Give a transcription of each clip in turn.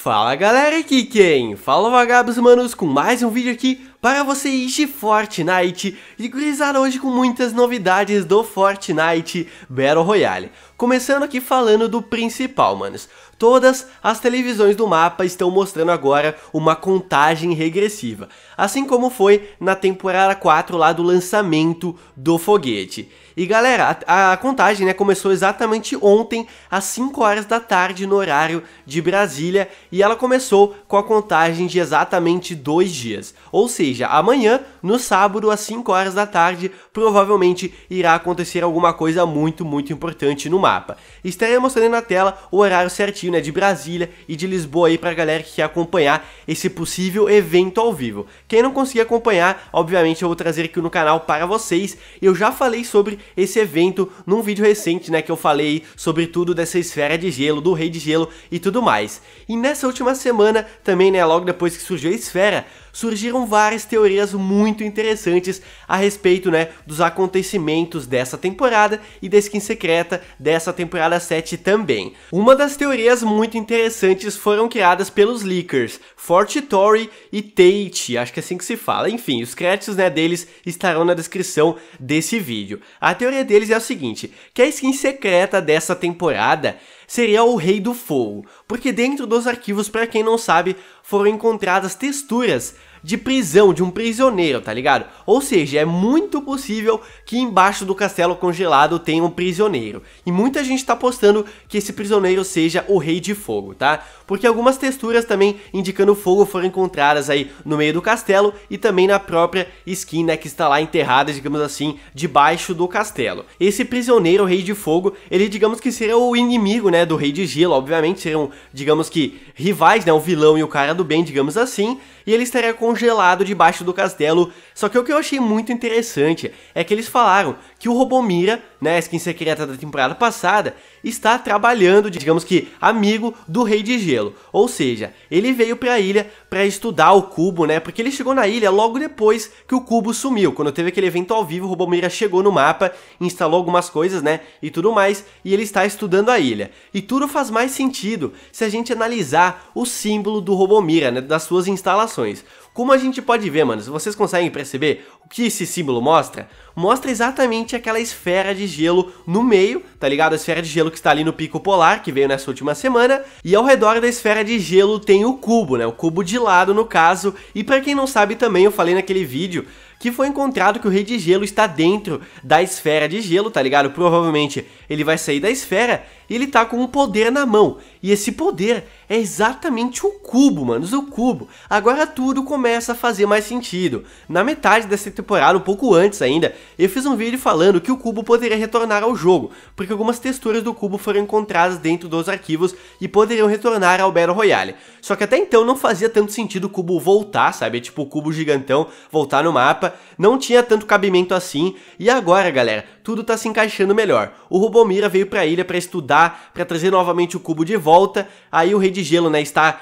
Fala galera, aqui quem? Fala vagabos manos com mais um vídeo aqui para vocês de Fortnite e gurizada hoje com muitas novidades do Fortnite Battle Royale. Começando aqui falando do principal, manos. Todas as televisões do mapa estão mostrando agora uma contagem regressiva assim como foi na temporada 4 lá do lançamento do foguete. E galera, a, a contagem né, começou exatamente ontem, às 5 horas da tarde, no horário de Brasília, e ela começou com a contagem de exatamente dois dias. Ou seja, amanhã, no sábado, às 5 horas da tarde, provavelmente irá acontecer alguma coisa muito, muito importante no mapa. Estarei mostrando na tela o horário certinho né, de Brasília e de Lisboa aí pra galera que quer acompanhar esse possível evento ao vivo. Quem não conseguir acompanhar, obviamente eu vou trazer aqui no canal para vocês. Eu já falei sobre esse evento num vídeo recente, né, que eu falei sobre tudo dessa esfera de gelo, do rei de gelo e tudo mais. E nessa última semana, também, né, logo depois que surgiu a esfera, surgiram várias teorias muito interessantes a respeito, né, dos acontecimentos dessa temporada e da skin secreta dessa temporada 7 também. Uma das teorias muito interessantes foram criadas pelos leakers, Fortitory e Tate, acho que é que é assim que se fala. Enfim, os créditos né, deles estarão na descrição desse vídeo. A teoria deles é o seguinte, que a skin secreta dessa temporada seria o Rei do Fogo, porque dentro dos arquivos, para quem não sabe, foram encontradas texturas de prisão de um prisioneiro, tá ligado? Ou seja, é muito possível que embaixo do castelo congelado tenha um prisioneiro. E muita gente tá postando que esse prisioneiro seja o Rei de Fogo, tá? Porque algumas texturas também indicando fogo foram encontradas aí no meio do castelo e também na própria skin, né, que está lá enterrada, digamos assim, debaixo do castelo. Esse prisioneiro, o Rei de Fogo, ele digamos que seria o inimigo, né, do Rei de Gelo, obviamente, seriam, digamos que, rivais, né, o vilão e o cara do bem, digamos assim, e ele estaria congelado congelado debaixo do castelo. Só que o que eu achei muito interessante é que eles falaram que o Robomira, né, a skin secreta da temporada passada, está trabalhando, digamos que, amigo do Rei de Gelo. Ou seja, ele veio para a ilha para estudar o cubo, né, porque ele chegou na ilha logo depois que o cubo sumiu. Quando teve aquele evento ao vivo, o Robomira chegou no mapa, instalou algumas coisas, né, e tudo mais, e ele está estudando a ilha. E tudo faz mais sentido se a gente analisar o símbolo do Robomira, né, das suas instalações. Como a gente pode ver, manos, vocês conseguem perceber o que esse símbolo mostra? Mostra exatamente aquela esfera de gelo no meio, tá ligado? A esfera de gelo que está ali no pico polar, que veio nessa última semana, e ao redor da esfera de gelo tem o cubo, né? O cubo de lado, no caso, e para quem não sabe também, eu falei naquele vídeo que foi encontrado que o rei de gelo está dentro da esfera de gelo, tá ligado? Provavelmente ele vai sair da esfera e ele tá com um poder na mão. E esse poder é exatamente o cubo, mano, o cubo. Agora tudo começa a fazer mais sentido. Na metade dessa temporada, um pouco antes ainda, eu fiz um vídeo falando que o cubo poderia retornar ao jogo, porque algumas texturas do cubo foram encontradas dentro dos arquivos e poderiam retornar ao Battle Royale. Só que até então não fazia tanto sentido o cubo voltar, sabe? Tipo, o cubo gigantão voltar no mapa, não tinha tanto cabimento assim, e agora, galera, tudo tá se encaixando melhor. O Robomira veio pra ilha para estudar para trazer novamente o cubo de volta. Aí o Rei de Gelo, né, está,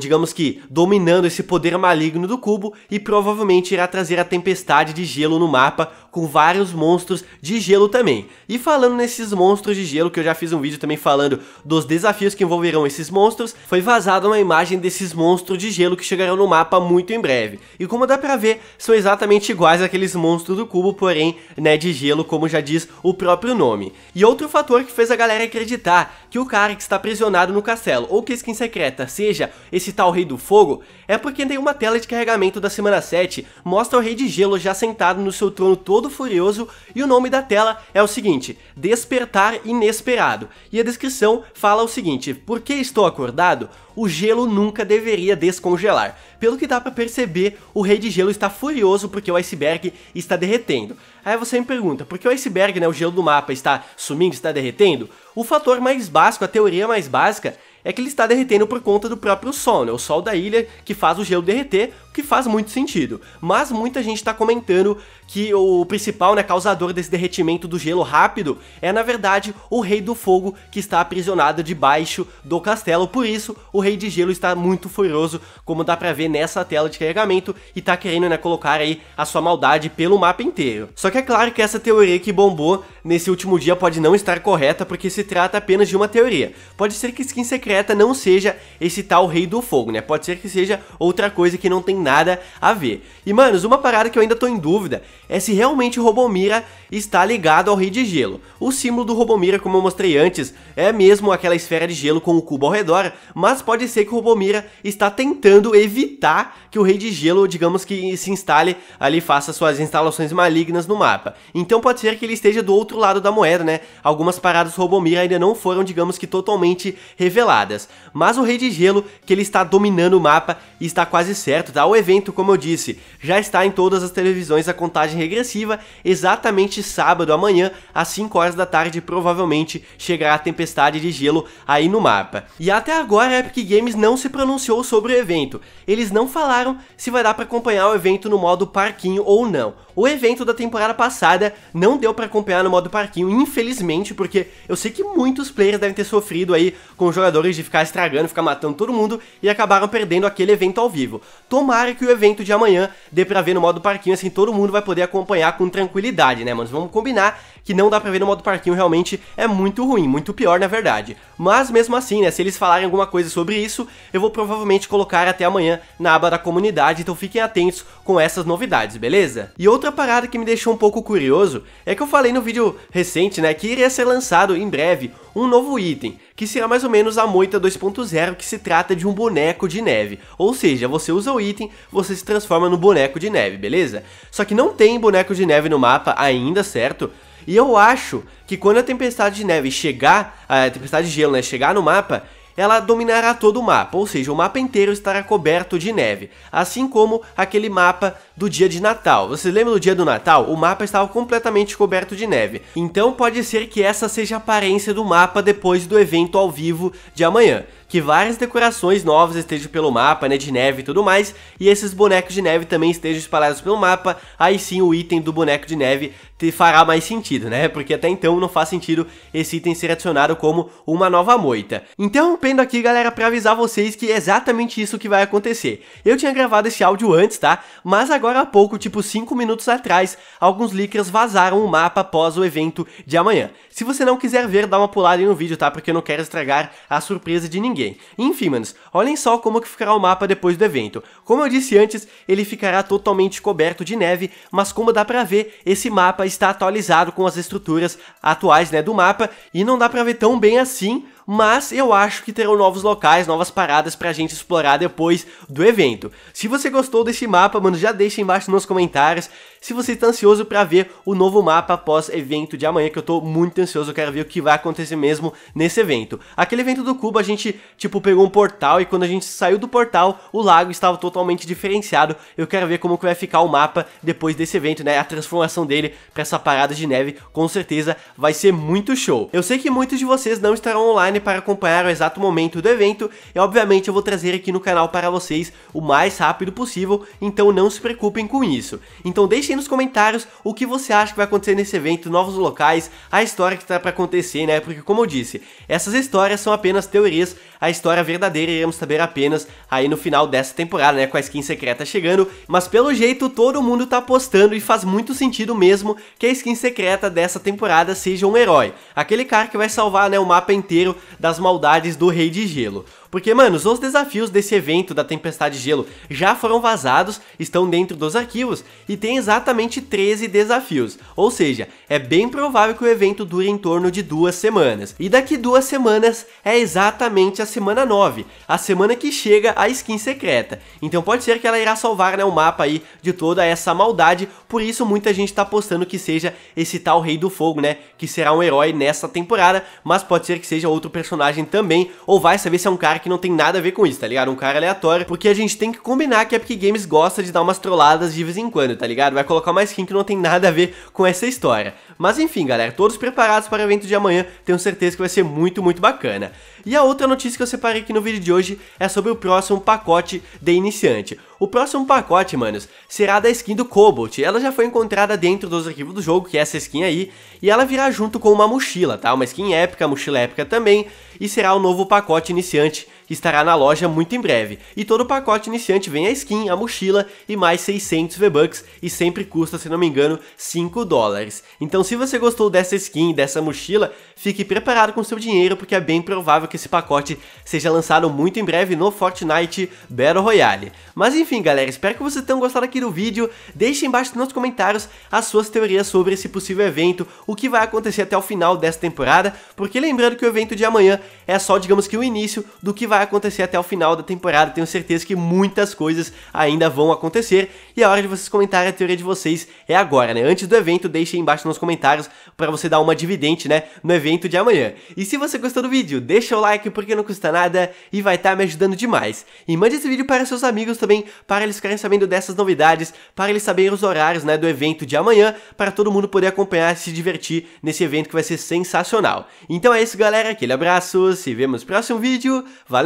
digamos que, dominando esse poder maligno do cubo e provavelmente irá trazer a tempestade de gelo no mapa, com vários monstros de gelo também. E falando nesses monstros de gelo, que eu já fiz um vídeo também falando dos desafios que envolverão esses monstros, foi vazada uma imagem desses monstros de gelo que chegarão no mapa muito em breve. E como dá pra ver, são exatamente iguais aqueles monstros do cubo, porém, né, de gelo, como já diz o próprio nome. E outro fator que fez a galera acreditar que o cara que está aprisionado no castelo, ou que skin secreta seja esse tal Rei do Fogo, é porque tem uma tela de carregamento da semana 7, mostra o Rei de Gelo já sentado no seu trono todo todo furioso e o nome da tela é o seguinte: Despertar Inesperado. E a descrição fala o seguinte: Por que estou acordado? O gelo nunca deveria descongelar. Pelo que dá para perceber, o Rei de Gelo está furioso porque o iceberg está derretendo. Aí você me pergunta, por que o iceberg, né, o gelo do mapa, está sumindo, está derretendo? O fator mais básico, a teoria mais básica, é que ele está derretendo por conta do próprio sol, né? O sol da ilha que faz o gelo derreter, que faz muito sentido. Mas muita gente está comentando que o principal né, causador desse derretimento do gelo rápido é, na verdade, o Rei do Fogo que está aprisionado debaixo do castelo. Por isso, o Rei de Gelo está muito furioso, como dá pra ver nessa tela de carregamento, e tá querendo né, colocar aí a sua maldade pelo mapa inteiro. Só que é claro que essa teoria que bombou nesse último dia pode não estar correta, porque se trata apenas de uma teoria. Pode ser que skin secreta não seja esse tal Rei do Fogo, né? Pode ser que seja outra coisa que não tem nada a ver. E, manos, uma parada que eu ainda tô em dúvida é se realmente o Robomira está ligado ao Rei de Gelo. O símbolo do Robomira, como eu mostrei antes, é mesmo aquela esfera de gelo com o cubo ao redor, mas pode ser que o Robomira está tentando evitar que o Rei de Gelo, digamos que se instale ali, faça suas instalações malignas no mapa. Então pode ser que ele esteja do outro lado da moeda, né? Algumas paradas do Robomira ainda não foram, digamos que, totalmente reveladas. Mas o Rei de Gelo, que ele está dominando o mapa, está quase certo, tá? O o evento, como eu disse, já está em todas as televisões a contagem regressiva, exatamente sábado amanhã, às 5 horas da tarde, provavelmente chegará a tempestade de gelo aí no mapa. E até agora a Epic Games não se pronunciou sobre o evento, eles não falaram se vai dar para acompanhar o evento no modo parquinho ou não. O evento da temporada passada não deu para acompanhar no modo parquinho, infelizmente, porque eu sei que muitos players devem ter sofrido aí com jogadores de ficar estragando, ficar matando todo mundo e acabaram perdendo aquele evento ao vivo. Tomara que o evento de amanhã dê pra ver no modo parquinho, assim todo mundo vai poder acompanhar com tranquilidade, né, mano? Vamos combinar que não dá pra ver no modo parquinho realmente é muito ruim, muito pior na verdade. Mas mesmo assim, né, se eles falarem alguma coisa sobre isso, eu vou provavelmente colocar até amanhã na aba da comunidade, então fiquem atentos com essas novidades, beleza? E outra parada que me deixou um pouco curioso é que eu falei no vídeo recente, né, que iria ser lançado em breve um novo item, que será é mais ou menos a moita 2.0, que se trata de um boneco de neve. Ou seja, você usa o item, você se transforma no boneco de neve, beleza? Só que não tem boneco de neve no mapa ainda, certo? E eu acho que quando a tempestade de neve chegar, a tempestade de gelo, né, chegar no mapa, ela dominará todo o mapa, ou seja, o mapa inteiro estará coberto de neve, assim como aquele mapa do dia de Natal. Vocês lembram do dia do Natal? O mapa estava completamente coberto de neve. Então pode ser que essa seja a aparência do mapa depois do evento ao vivo de amanhã que várias decorações novas estejam pelo mapa, né, de neve e tudo mais, e esses bonecos de neve também estejam espalhados pelo mapa, aí sim o item do boneco de neve te fará mais sentido, né? Porque até então não faz sentido esse item ser adicionado como uma nova moita. Interrompendo aqui, galera, para avisar vocês que é exatamente isso que vai acontecer. Eu tinha gravado esse áudio antes, tá? Mas agora há pouco, tipo 5 minutos atrás, alguns leakers vazaram o mapa após o evento de amanhã. Se você não quiser ver, dá uma pulada aí no vídeo, tá? Porque eu não quero estragar a surpresa de ninguém ninguém. Enfim, manos, olhem só como que ficará o mapa depois do evento. Como eu disse antes, ele ficará totalmente coberto de neve, mas como dá pra ver, esse mapa está atualizado com as estruturas atuais né, do mapa, e não dá pra ver tão bem assim, mas eu acho que terão novos locais, novas paradas pra gente explorar depois do evento. Se você gostou desse mapa, mano, já deixa embaixo nos comentários se você tá ansioso pra ver o novo mapa após evento de amanhã, que eu tô muito ansioso, eu quero ver o que vai acontecer mesmo nesse evento. Aquele evento do cubo, a gente, tipo, pegou um portal e quando a gente saiu do portal, o lago estava totalmente diferenciado. Eu quero ver como que vai ficar o mapa depois desse evento, né? A transformação dele pra essa parada de neve, com certeza vai ser muito show. Eu sei que muitos de vocês não estarão online online para acompanhar o exato momento do evento e obviamente eu vou trazer aqui no canal para vocês o mais rápido possível, então não se preocupem com isso. Então deixem nos comentários o que você acha que vai acontecer nesse evento, novos locais, a história que está para acontecer, né? Porque como eu disse, essas histórias são apenas teorias, a história verdadeira iremos saber apenas aí no final dessa temporada, né? Com a skin secreta chegando, mas pelo jeito todo mundo tá apostando e faz muito sentido mesmo que a skin secreta dessa temporada seja um herói. Aquele cara que vai salvar, né, o mapa inteiro das maldades do Rei de Gelo. Porque, mano, os desafios desse evento da Tempestade de Gelo já foram vazados, estão dentro dos arquivos e tem exatamente 13 desafios. Ou seja, é bem provável que o evento dure em torno de duas semanas. E daqui duas semanas é exatamente a semana 9, a semana que chega a skin secreta. Então pode ser que ela irá salvar né, o mapa aí de toda essa maldade, por isso muita gente está apostando que seja esse tal Rei do Fogo, né? Que será um herói nessa temporada, mas pode ser que seja outro personagem também, ou vai saber se é um cara que que não tem nada a ver com isso, tá ligado? Um cara aleatório, porque a gente tem que combinar que a Epic Games gosta de dar umas trolladas de vez em quando, tá ligado? Vai colocar uma skin que não tem nada a ver com essa história. Mas enfim, galera, todos preparados para o evento de amanhã, tenho certeza que vai ser muito, muito bacana. E a outra notícia que eu separei aqui no vídeo de hoje é sobre o próximo pacote de iniciante. O próximo pacote, manos, será da skin do Cobalt. Ela já foi encontrada dentro dos arquivos do jogo, que é essa skin aí, e ela virá junto com uma mochila, tá? Uma skin épica, mochila épica também, e será o novo pacote iniciante que estará na loja muito em breve. E todo o pacote iniciante vem a skin, a mochila e mais 600 V-Bucks e sempre custa, se não me engano, 5 dólares. Então se você gostou dessa skin, dessa mochila, fique preparado com seu dinheiro porque é bem provável que esse pacote seja lançado muito em breve no Fortnite Battle Royale. Mas enfim galera, espero que vocês tenham gostado aqui do vídeo, deixe embaixo nos comentários as suas teorias sobre esse possível evento, o que vai acontecer até o final dessa temporada, porque lembrando que o evento de amanhã é só digamos que o início do que vai vai acontecer até o final da temporada. Tenho certeza que muitas coisas ainda vão acontecer. E a hora de vocês comentarem a teoria de vocês é agora, né? Antes do evento, deixem embaixo nos comentários para você dar uma dividente, né? No evento de amanhã. E se você gostou do vídeo, deixa o like porque não custa nada e vai estar tá me ajudando demais. E mande esse vídeo para seus amigos também, para eles ficarem sabendo dessas novidades, para eles saberem os horários, né? Do evento de amanhã, para todo mundo poder acompanhar e se divertir nesse evento que vai ser sensacional. Então é isso, galera. Aquele abraço, se vemos no próximo vídeo. Valeu!